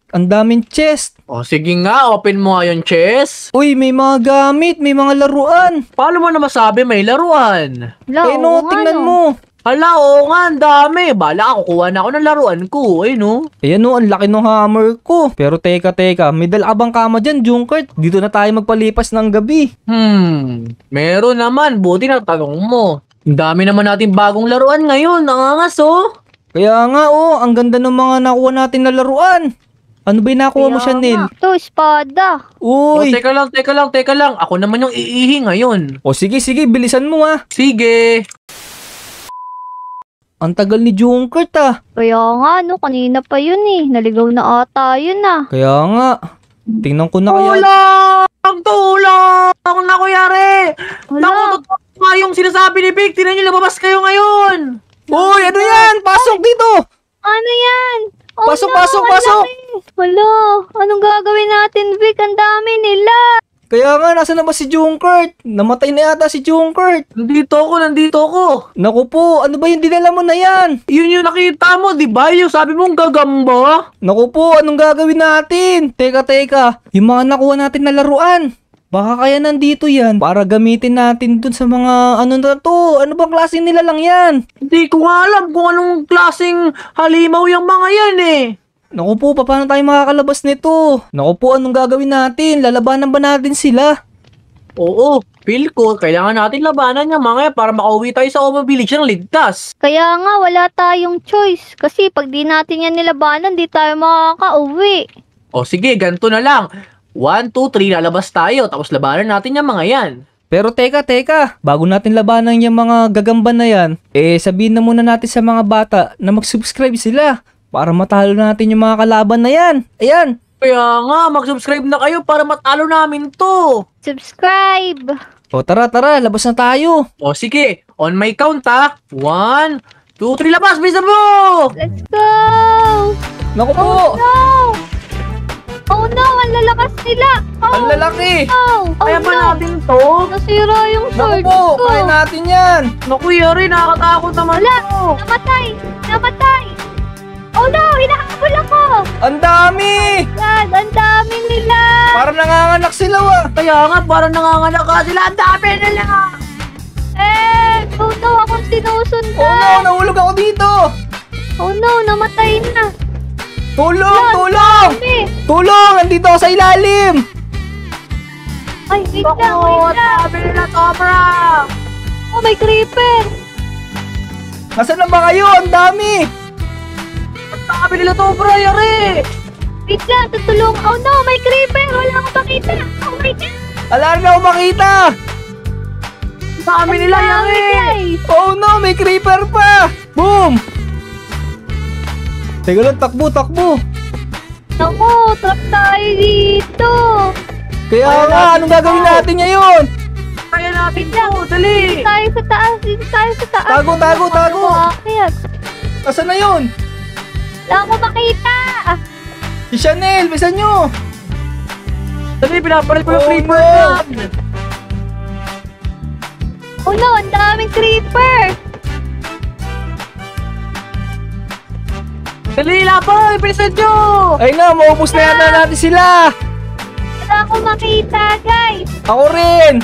Ang daming chest. O sige nga, open mo nga yung chest. Uy, may mga gamit, may mga laruan. Paano mo na masabi may laruan? Lao, eh no, tingnan ano? mo. Hala, oo nga, ang dami. Bala, kukuha na ako ng laruan ko, eh, no? Ayan no, ang laki ng hammer ko. Pero teka, teka, may dalabang kama dyan, Junkert. Dito na tayo magpalipas ng gabi. Hmm, meron naman. Buti na tanong mo. Ang dami naman natin bagong laruan ngayon. Nangangas, oh. Kaya nga, oh, ang ganda ng mga nakuha natin na laruan. Ano ba inakuha mo, Chanel? To, espada. O, Uy! Oh, teka lang, teka lang, teka lang. Ako naman yung iihi ngayon. O sige, sige, bilisan mo ah. Sige. Ang tagal ni Junkert ah. Kaya nga, no, kanina pa yun eh. Naligaw na ata yun ah. Kaya nga. Tingnan ko na kaya. Tulang! Tulang! Ang nangyayari! Naku, Wala. totoo yung sinasabi ni Big. Tingnan nyo, lumabas kayo ngayon! Uy, ano yan? Pasok dito! Ano yan? Oh pasok, no, pasok, pasok! Hello, anong gagawin natin, Vic? Ang dami nila! Kaya nga, nasa na ba si Junkert? Namatay na yata si Junkert. Nandito ako, nandito ako. Naku po, ano ba yung dinala mo na yan? Yun yung nakita mo, di ba? Yung sabi mong gagamba. Naku po, anong gagawin natin? Teka, teka. Yung mga nakuha natin na laruan. Baka kaya nandito yan para gamitin natin dun sa mga ano na to. Ano bang klase nila lang yan? Hindi ko alam kung anong klaseng halimaw yung mga yan eh. Naku po, paano tayo makakalabas nito? Naku po, anong gagawin natin? Lalabanan ba natin sila? Oo, feel ko, kailangan natin labanan yung mga yan para makauwi tayo sa Oma Village ng ligtas. Kaya nga, wala tayong choice. Kasi pag di natin yan nilabanan, di tayo makakauwi. O sige, ganito na lang. 1, 2, 3, lalabas tayo, tapos labanan natin yung mga yan. Pero teka, teka, bago natin labanan yung mga gagamba na yan, eh sabihin na muna natin sa mga bata na mag-subscribe sila para matalo natin yung mga kalaban na yan. Ayan! Kaya nga, mag-subscribe na kayo para matalo namin to. Subscribe! O tara, tara, labas na tayo. O sige, on my count ha. 1, 2, 3, labas, Mr. Bo! Let's go! Naku po! Oh, go! Oh no, ang lalakas nila! Oh, Ang lalaki! No! Oh, oh Kaya pa no! natin to. Nasira yung Naku po, ko! kaya natin yan! Naku, Yari, nakakatakot naman Wala! to. Namatay! Namatay! Oh no! Hinahabol ako! Ang dami! God, ang dami nila! Para nanganganak sila ah! Kaya nga, parang nanganganak ka sila. Ang dami nila! Eh! Oh no! Akong sinusundan! Oh no, nahulog ako dito! Oh no! Namatay na! Tulong! Lord, tulong! Zombie! Tulong! Andito ako sa ilalim! Ay, wait Bakot, lang, wait lang! Sabi na Tobra! Oh, may creeper! Nasaan na ba kayo? Ang dami! Sabi nila Tobra, yari! Wait lang, tutulong! Oh no, may creeper! Wala akong makita! Oh my God! Wala na akong makita! Ang dami nila, yari! Oh no, may creeper pa! Boom! Teka lang, takbo, takbo. Naku, trap tayo dito. Kaya Ay, nga, anong gagawin natin ngayon? Kaya natin po, dali. Dito tayo sa taas, dito tayo sa taas. Tago, tago, Ano tago. ba Akyat. Asan na yun? Wala ko makita. Ah, Si Chanel, bisan nyo. Dali, pinapalit ko yung Oh, no. Uno, ang daming creeper. Dali na po! Ibilisan nyo! Ay na, maubos na yata natin sila! Wala akong makita, guys! Ako rin!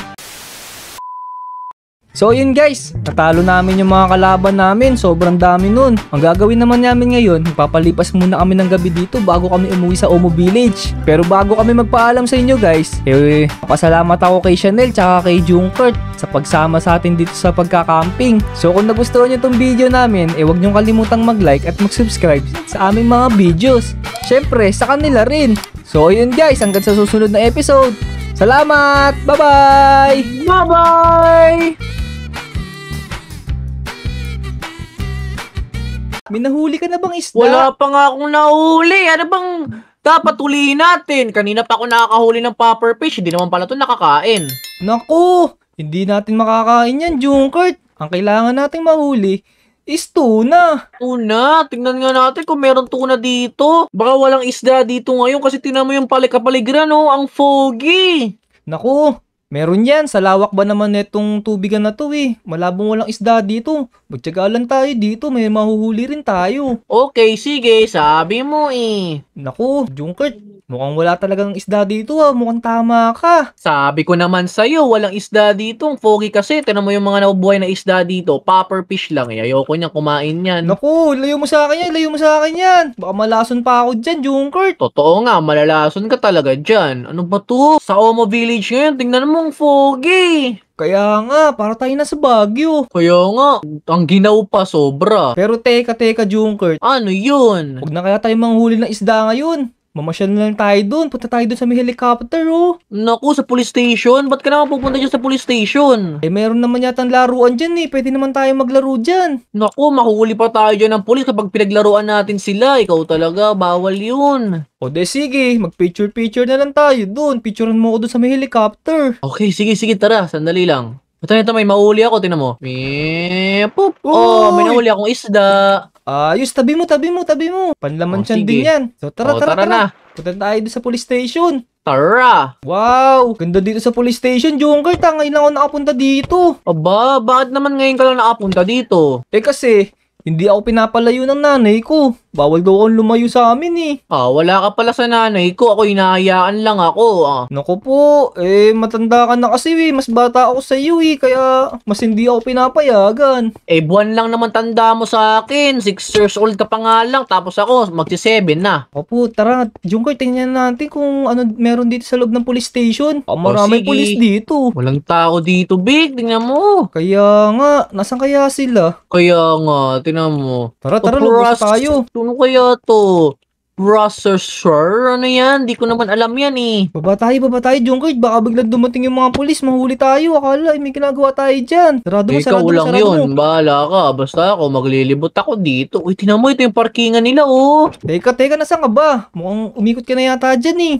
So yun guys, natalo namin yung mga kalaban namin, sobrang dami nun. Ang gagawin naman namin ngayon, papalipas muna kami ng gabi dito bago kami umuwi sa Omo Village. Pero bago kami magpaalam sa inyo guys, eh, papasalamat ako kay Chanel tsaka kay Junkert sa pagsama sa atin dito sa pagkakamping. So kung nagustuhan nyo tong video namin, eh huwag nyong kalimutang mag-like at mag-subscribe sa aming mga videos. Siyempre, sa kanila rin. So yun guys, hanggang sa susunod na episode. Salamat! Bye-bye! Bye-bye! May nahuli ka na bang isda? Wala pa nga akong nahuli. Ano bang dapat huliin natin? Kanina pa ako nakakahuli ng popper fish. Hindi naman pala ito nakakain. Naku! Hindi natin makakain yan, Junkert. Ang kailangan nating mahuli is tuna. Tuna? Tingnan nga natin kung meron tuna dito. Baka walang isda dito ngayon kasi tingnan mo yung palikapaligiran, oh. Ang foggy. Naku, Meron yan, sa lawak ba naman netong tubigan na to eh. Malabong walang isda dito. Magtsaga lang tayo dito, may mahuhuli rin tayo. Okay, sige, sabi mo eh. Naku, Junkert, Mukhang wala talagang isda dito ah. Mukhang tama ka. Sabi ko naman sa'yo, walang isda dito. Ang foggy kasi. Tinan mo yung mga nabubuhay na isda dito. Popper fish lang. Eh. Ayoko niyang kumain yan. Naku, layo mo sa akin yan. Layo mo sa akin yan. Baka malason pa ako dyan, Junker. Totoo nga, malalason ka talaga dyan. Ano ba to? Sa Omo Village ngayon, tingnan mo ang foggy. Kaya nga, para tayo na sa Baguio. Kaya nga, ang ginaw pa sobra. Pero teka, teka, Junker. Ano yun? Huwag na kaya tayo manghuli ng isda ngayon. Mamasyal na lang tayo doon. Punta tayo doon sa may helicopter, oh. Naku, sa police station? Ba't ka naman pupunta dyan sa police station? Eh, meron naman yata ang laruan dyan eh. Pwede naman tayo maglaro dyan. Naku, makuhuli pa tayo dyan ng police kapag pinaglaruan natin sila. Ikaw talaga, bawal yun. O de sige, mag picture picture na lang tayo doon. Picturean mo ako doon sa may helicopter. Okay, sige, sige, tara. Sandali lang. Ito, ito, may mahuli ako. Tingnan mo. Meep, Oh, may nahuli akong isda. Ayos, tabi mo, tabi mo, tabi mo. Panlaman oh, sige. din yan. So tara, oh, tara, tara, tara. Na. Punta tayo doon sa police station. Tara! Wow! Ganda dito sa police station, Junker. Tangay lang ako nakapunta dito. Aba, bakit naman ngayon ka lang nakapunta dito? Eh kasi, hindi ako pinapalayo ng nanay ko. Bawal daw akong lumayo sa amin eh. Ah, wala ka pala sa nanay ko. Ako hinahayaan lang ako ah. Naku po, eh matanda ka na kasi eh. Mas bata ako sa iyo eh. Kaya mas hindi ako pinapayagan. Eh buwan lang naman tanda mo sa akin. 6 years old ka pa nga lang. Tapos ako magsi-7 na. Opo, tara. Junkoy, tingnan natin kung ano meron dito sa loob ng police station. Ah, maraming sige. police dito. Walang tao dito, Big. Tingnan mo. Kaya nga, nasan kaya sila? Kaya nga, tingnan mo. Tara, tara, Paparas- tayo. Ano kaya to? Brusselsshire? Ano yan? Di ko naman alam yan eh. Baba tayo, baba tayo, Junkard. Baka biglang dumating yung mga pulis. Mahuli tayo. Akala, eh, may kinagawa tayo dyan. Sarado mo, Ikaw sarado mo, lang sarado yun. mo. Bahala ka. Basta ako, maglilibot ako dito. Uy, tinan mo, ito yung parkingan nila oh. Teka, teka, nasaan ka ba? Mukhang umikot ka na yata dyan eh.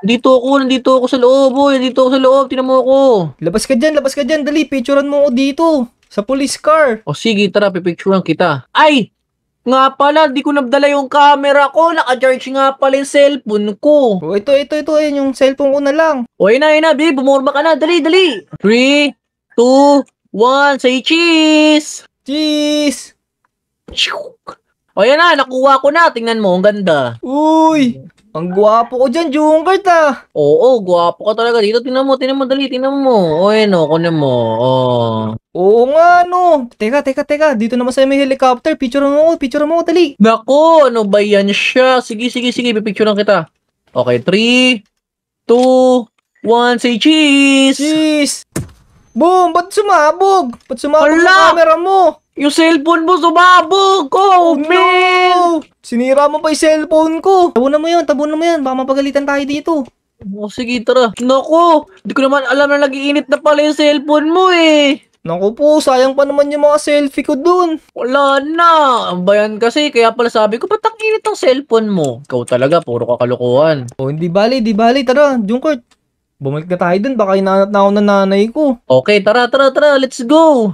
Dito ako, nandito ako sa loob, oh. Nandito ako sa loob, tinan mo ako. Labas ka dyan, labas ka dyan. Dali, picturean mo ako dito. Sa police car. O sige, tara, pipicturean kita. Ay! Nga pala, di ko nabdala yung camera ko. Naka-charge nga pala yung cellphone ko. O, oh, ito, ito, ito. Ayun, yung cellphone ko na lang. O, yun na, ina, na, babe. Bumorba ka na. Dali, dali. 3, 2, 1. Say cheese! Cheese! O yan na, nakuha ko na. Tingnan mo, ang ganda. Uy! Ang gwapo ko dyan, Junkert ah. Oo, gwapo ka talaga dito. Tingnan mo, tingnan mo, dali, tingnan mo. O yan o, kunin mo. Oh. Oo nga, no. Teka, teka, teka. Dito naman sa'yo may helicopter. Picture mo ako, picture mo ako, dali. Nako, ano ba yan siya? Sige, sige, sige. Pipicturean kita. Okay, 3, 2, 1. Say cheese! Cheese! Boom! Ba't sumabog? Ba't sumabog Ala! ang camera mo? Yung cellphone mo sumabog! Oh, man! Sinira mo pa yung cellphone ko. Tabunan mo yun, tabunan mo yun. Baka mapagalitan tayo dito. Oh, sige, tara. Naku, hindi ko naman alam na nag-iinit na pala yung cellphone mo eh. Naku po, sayang pa naman yung mga selfie ko dun. Wala na. bayan kasi, kaya pala sabi ko, ba't ang init ang cellphone mo? Ikaw talaga, puro kakalokohan. Oh, hindi bali, hindi bali. Tara, Junkert. Bumalik na tayo dun, baka inaanat na ako ng nanay ko. Okay, tara, tara, tara, let's go.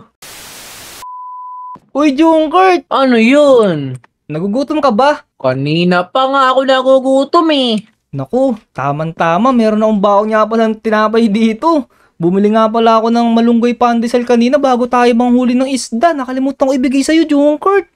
Uy, Junkert! Ano yun? Nagugutom ka ba? Kanina pa nga ako nagugutom eh. Naku, tamang-tama. Meron akong baon nga pala ng tinapay dito. Bumili nga pala ako ng malunggay pandesal kanina bago tayo manghuli ng isda. Nakalimutan ko ibigay sa'yo, Junkert.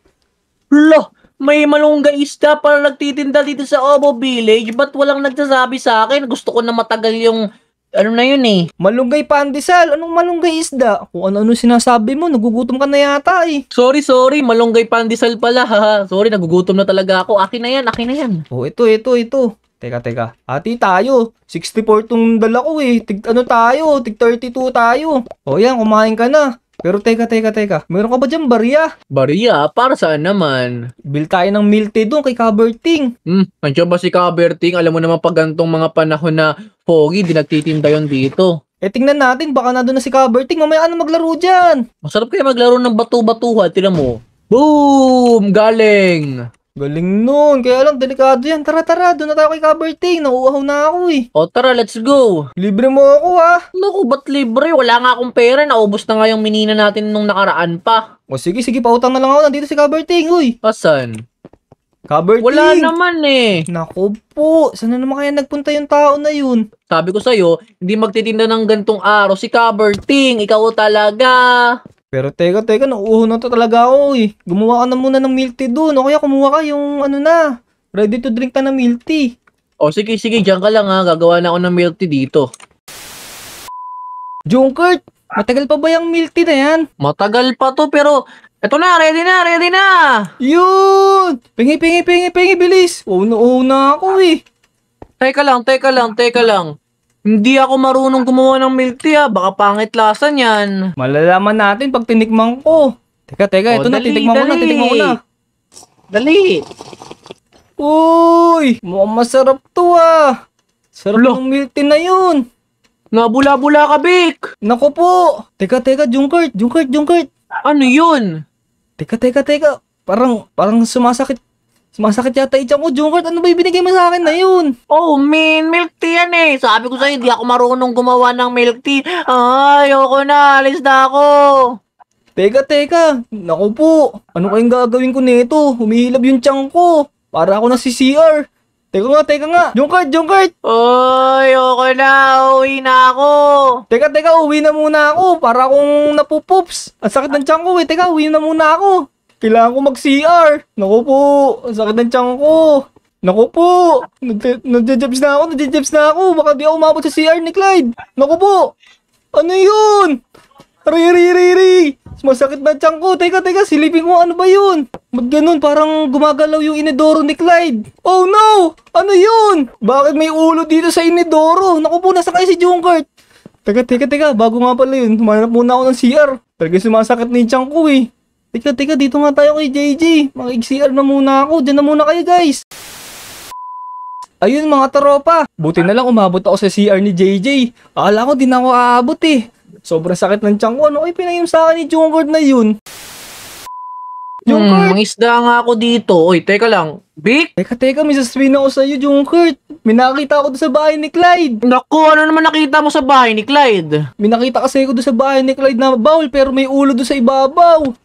Lo, may malunggay isda para nagtitinda dito sa Obo Village. Ba't walang nagsasabi sa akin? Gusto ko na matagal yung ano na yun eh. Malunggay pandesal. Anong malunggay isda? Kung ano-ano sinasabi mo, nagugutom ka na yata eh. Sorry, sorry. Malunggay pandesal pala Haha. Sorry, nagugutom na talaga ako. Akin na yan, akin na yan. Oh, ito, ito, ito. Teka, teka. Ati tayo. 64 tong dala ko eh. Tig, ano tayo? Tig 32 tayo. O oh, yan, kumain ka na. Pero teka, teka, teka. Meron ka ba dyan bariya? Bariya? Para saan naman? Bill tayo ng milte doon kay Coverting. Hmm, nandiyan ba si Coverting? Alam mo naman pag gantong mga panahon na foggy, di nagtitinda yon dito. Eh tingnan natin, baka na doon na si Caberting. Mamaya ano maglaro dyan? Masarap kaya maglaro ng bato-batuhan. Tila mo. Boom! Galing! Galing nun. Kaya lang, delikado yan. Tara, tara. Doon na tayo kay Coverting. Nauuhaw na ako eh. O tara, let's go. Libre mo ako ha. Naku, ba't libre? Wala nga akong pera. Naubos na nga yung minina natin nung nakaraan pa. O sige, sige. Pautang na lang ako. Nandito si Coverting, Uy. Pasan? Coverting? Wala naman eh. Naku po. Saan naman kaya nagpunta yung tao na yun? Sabi ko sa'yo, hindi magtitinda ng gantong araw si Coverting. Ikaw talaga. Pero teka, teka, nauuho na to talaga ako eh. Gumawa ka na muna ng milk tea doon. O kaya kumuha ka yung ano na. Ready to drink ka na milk tea. O sige, sige, dyan ka lang ha. Gagawa na ako ng milk tea dito. Junkert, matagal pa ba yung milk tea na yan? Matagal pa to pero eto na, ready na, ready na. Yun! Pingi, pingi, pingi, pingi, bilis. Uuna-una ako eh. Teka lang, teka lang, teka lang. Hindi ako marunong gumawa ng milk tea ha. Ah. Baka pangit lasa niyan. Malalaman natin pag tinikman ko. Teka, teka. Oh, ito dali, na. Tinikman dali. ko na. Titikman ko na. Dali. Uy! Mukhang masarap to ah. Sarap Bula. ng milk tea na yun. Nabula-bula ka, Vic. Naku po. Teka, teka. Junkert. Junkert, Junkert. Ano yun? Teka, teka, teka. Parang, parang sumasakit Sumasakit yata itchang ko, Ano ba ibinigay mo sa akin na yun? Oh, man. Milk tea yan eh. Sabi ko sa'yo, di ako marunong gumawa ng milk tea. Ay, ah, ayoko na. Alis na ako. Teka, teka. Naku po. Ano kayong gagawin ko nito? Humihilab yung tiyan ko. Para ako na si CR. Teka nga, teka nga. Junkert, Junkert. Ay, oh, ayoko na. Uwi na ako. Teka, teka. Uwi na muna ako. Para akong napupups. Ang sakit ng tiyan ko eh. Teka, uwi na muna ako. Kailangan ko mag-CR. Naku po, ang sakit ng tiyan ko. Naku po, nagja na ako, nagja na ako. Baka di ako umabot sa CR ni Clyde. Naku po, ano yun? Riririririri! Masakit na tiyan ko. Teka, teka, silipin ko ano ba yun? Ba't ganun? Parang gumagalaw yung inidoro ni Clyde. Oh no! Ano yun? Bakit may ulo dito sa inidoro? Naku po, nasa kayo si Junkert. Teka, teka, teka. Bago nga pala yun, humanap muna ako ng CR. Talaga sumasakit na yung ko eh. Teka, teka, dito nga tayo kay JJ. Mag-XCR na muna ako. Diyan na muna kayo, guys. Ayun, mga taropa. Buti na lang umabot ako sa CR ni JJ. Akala ko, di na ako aabot eh. Sobrang sakit ng tiyan ko. Ano ay pinayom sa akin ni Jungkord na yun? Jungkord! Hmm, isda nga ako dito. Oy, teka lang. Vic? Teka, teka. May sasabihin ako sa'yo, Jungkord. May nakakita ako doon sa bahay ni Clyde. Naku, ano naman nakita mo sa bahay ni Clyde? May nakita kasi ako doon sa bahay ni Clyde na bawal pero may ulo doon sa ibabaw.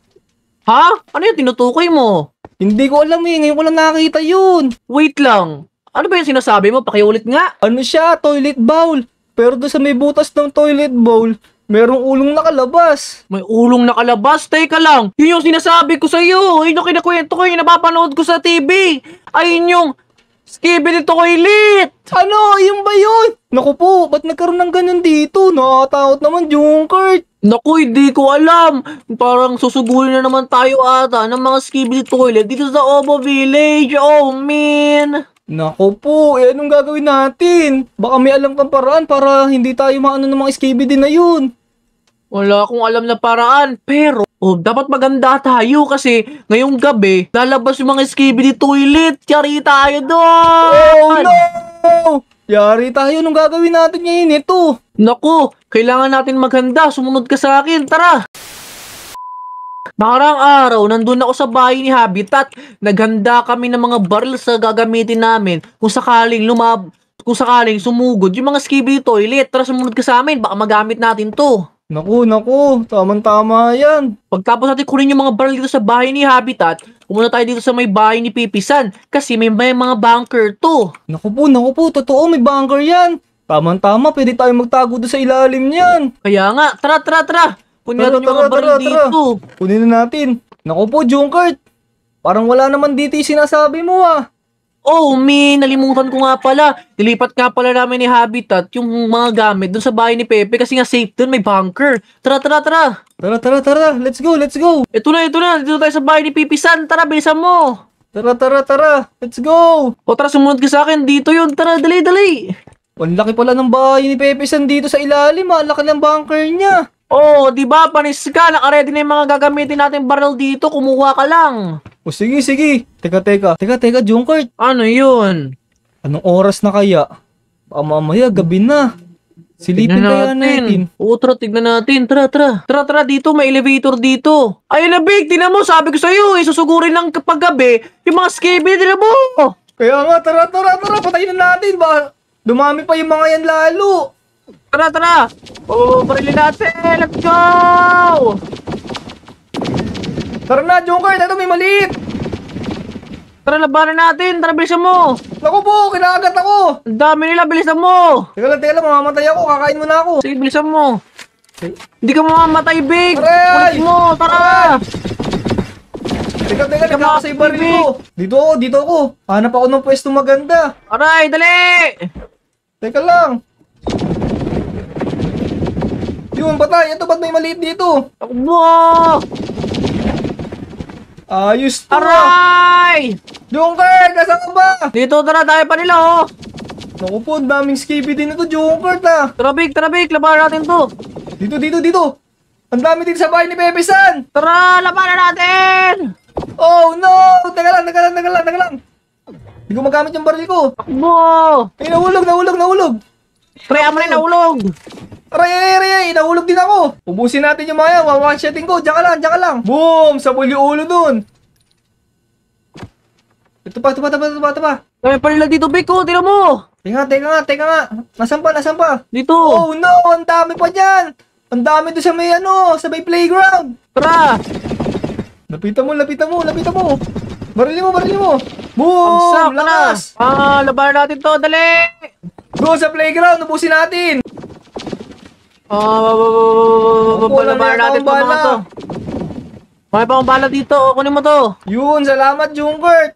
Ha? Ano yung tinutukoy mo? Hindi ko alam eh, ngayon ko lang nakakita yun. Wait lang. Ano ba yung sinasabi mo? Pakiulit nga. Ano siya? Toilet bowl. Pero doon sa may butas ng toilet bowl, merong ulong nakalabas. May ulong nakalabas? Teka lang. Yun yung sinasabi ko sa iyo. Yun yung kinakwento ko, yung napapanood ko sa TV. Ay, yung Skibidi toilet! Ano? Yung ba yun? Naku po, ba't nagkaroon ng ganyan dito? Nakakatakot naman, Junkert. Naku, hindi ko alam. Parang susugulin na naman tayo ata ng mga skibidi toilet dito sa Obo Village. Oh, man! Naku po, eh anong gagawin natin? Baka may alam kang paraan para hindi tayo maano ng mga skibidi na yun. Wala akong alam na paraan, pero oh, dapat maganda tayo kasi ngayong gabi, lalabas yung mga skibidi toilet. Tiyari tayo doon! Oh no! Yari tayo nung gagawin natin ngayon ito. Naku, kailangan natin maghanda. Sumunod ka sa akin, tara! Nakarang araw, nandun ako sa bahay ni Habitat. Naghanda kami ng mga barrel sa gagamitin namin kung sakaling lumab kung sakaling sumugod yung mga skibidi toilet. Tara sumunod ka sa amin, baka magamit natin to. Naku, naku, tamang tama yan. Pagtapos natin kunin yung mga barrel dito sa bahay ni Habitat, Pumunta tayo dito sa may bahay ni Pipisan kasi may, may mga bunker to. Naku po, naku po, totoo may bunker yan. Tama-tama, pwede tayo magtago doon sa ilalim niyan. Kaya nga, tara, tara, tara. Kunin natin yung mga baril dito. Kunin na natin. Naku po, Junkert. Parang wala naman dito yung sinasabi mo ah. Oh, me, nalimutan ko nga pala. Nilipat nga pala namin ni Habitat yung mga gamit dun sa bahay ni Pepe kasi nga safe dun, may bunker. Tara, tara, tara. Tara, tara, tara. Let's go, let's go. Ito na, ito na. Dito tayo sa bahay ni Pipisan. Tara, bilisan mo. Tara, tara, tara. Let's go. O tara, sumunod ka sa akin. Dito yun. Tara, dali, dali. Ang laki pala ng bahay ni Pepisan dito sa ilalim. Ah. Ang laki ng bunker niya. Oh, di ba? Panis ka. Nakaready na yung mga gagamitin natin barrel dito. Kumuha ka lang. O sige, sige. Teka, teka. Teka, teka, Junkert. Ano yun? Anong oras na kaya? Baka mamaya, gabi na. Silipin tignan kaya natin. natin. Oo, tara, tignan natin. Tra, tra. Tra, tra, dito. May elevator dito. Ayun na, Big. mo, sabi ko sa'yo. Eh, susugurin ng kapag gabi yung mga scaby. Tinan mo. Oh, kaya nga, tara, tara, tara. Patayin natin. Ba, dumami pa yung mga yan lalo. Tara, tara. Oo, oh, parilin natin. Let's go! Tara na, Joker! Ito, may maliit! Tara, labanan natin! Tara, bilisan mo! Naku po! Kinakagat ako! Ang dami nila! Bilisan mo! Teka lang, teka lang! Mamamatay ako! Kakain mo na ako! Sige, bilisan mo! Hindi ka mamamatay, Big! Aray! Pulis mo! Tara! Aray! Teka, teka! Nagkaka sa iba rin ko! Dito ako! Dito ako! Hanap ako ng pwesto maganda! Aray! Dali! Teka lang! Yun, patay! Ito, ba't may maliit dito? Takbo! Ah. Ayos to! Aray! Junker, nasaan ka ba? Dito, tara tayo pa nila, oh! Naku po, daming skippy din na to, Junker, ta! Trabik, trabik, labanan natin to! Dito, dito, dito! Ang dami din sa bahay ni Bebe San! Tara, labanan natin! Oh, no! Taga lang, taga lang, taga lang, taga lang! Hindi ko magamit yung baril ko! Takbo! Ay, eh, nahulog, nahulog, nahulog! Pre, amo rin nahulog! Ano? Aray, aray, aray, aray, nahulog din ako. Ubusin natin yung mga yan. One, one shotting ko. Diyan ka lang, diyan ka lang. Boom! Sabol yung ulo dun. Ito pa, ito pa, ito pa, ito pa, ito pa. Kami pa nila dito, Biko. Oh, tira mo. Teka, teka nga, teka nga. Nasaan pa, nasaan pa? Dito. Oh no, ang dami pa dyan. Ang dami doon sa may ano, sa may playground. Tara. Lapitan mo, lapitan mo, lapitan mo. Barili mo, barili mo. Boom! Lakas! Na. Ah, labanan natin to, dali! Go sa playground, ubusin natin! Oh, babalabayan natin pa mga to. May pa akong bala dito. O, oh, kunin mo to. Yun, salamat, Junkert.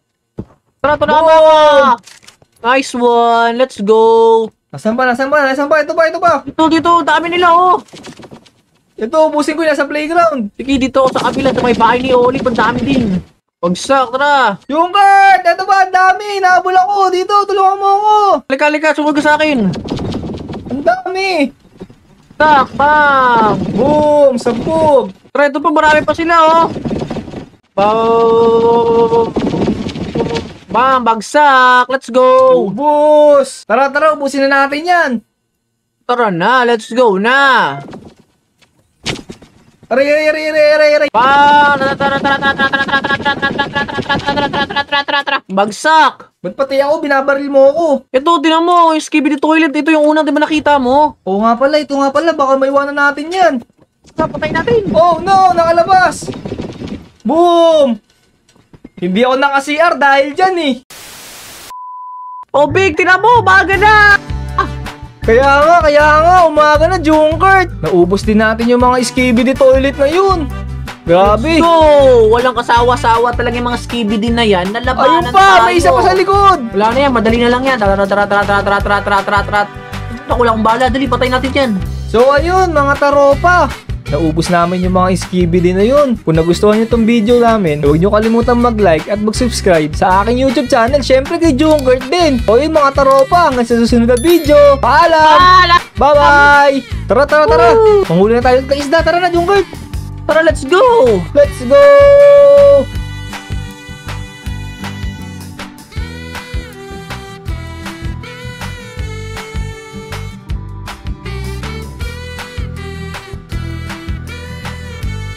Tara, ito na ako. Nice one. Let's go. Nasaan ba? Nasaan ba? Nasaan ba? Ito ba? Ito ba? Dito, dito. Dami nila, oh. Ito, ubusin ko yung nasa playground. Sige, dito ako sa kabila. Ito may bahay ni Oli. Ang dami din. Pagsak, tara. Junkert! Ito ba? Ang dami. Nahabol ako. Dito, tulungan mo ako. Halika, halika. Sumag sa akin. Ang dami. Tak, bang! Boom! Sabog! Try to pa, marami pa sila, oh! Boom! Bam! Bagsak! Let's go! Ubus! Tara, tara, ubusin na natin yan! Tara na, let's go na! Aray, aray, aray, aray, aray, aray. Wow! Tara, tara, tara, tara, tara, tara, tara, tara, tara, tara, tara, tara, tara, tara, tara, tara, tara, tara, Bagsak! Ba't pati ako? Binabaril mo ako. Ito, tinan mo. Yung skibidi toilet. Ito yung unang di ba nakita mo? Oo nga pala. Ito nga pala. Baka maiwanan natin yan. Sa, patay natin. Oh, no! Nakalabas! Boom! Hindi ako naka-CR dahil dyan eh. Oh, Big, tinan mo. Baga na! Kaya nga, kaya nga, umaga na, Junkert. Naubos din natin yung mga skibidi toilet na yun. Grabe. So, walang kasawa-sawa talaga yung mga skibidi na yan. Nalabanan Ayun pa, tayo. may isa pa sa likod. Wala na yan, madali na lang yan. Tara, tara, tara, tara, tara, tara, tara, tara. Nakulang bala, dali, patay natin yan. So, ayun, mga taropa. Naubos namin yung mga skibidi na yun. Kung nagustuhan nyo tong video namin, huwag nyo kalimutan mag-like at mag-subscribe sa aking YouTube channel. Siyempre kay Junkert din. O yun mga taropa, hanggang sa susunod na video. Paalam! Paalam! Bye-bye! Tara, tara, tara! Woo! Panghuli na tayo sa isda. Tara na, Junkert! Tara, let's go! Let's go!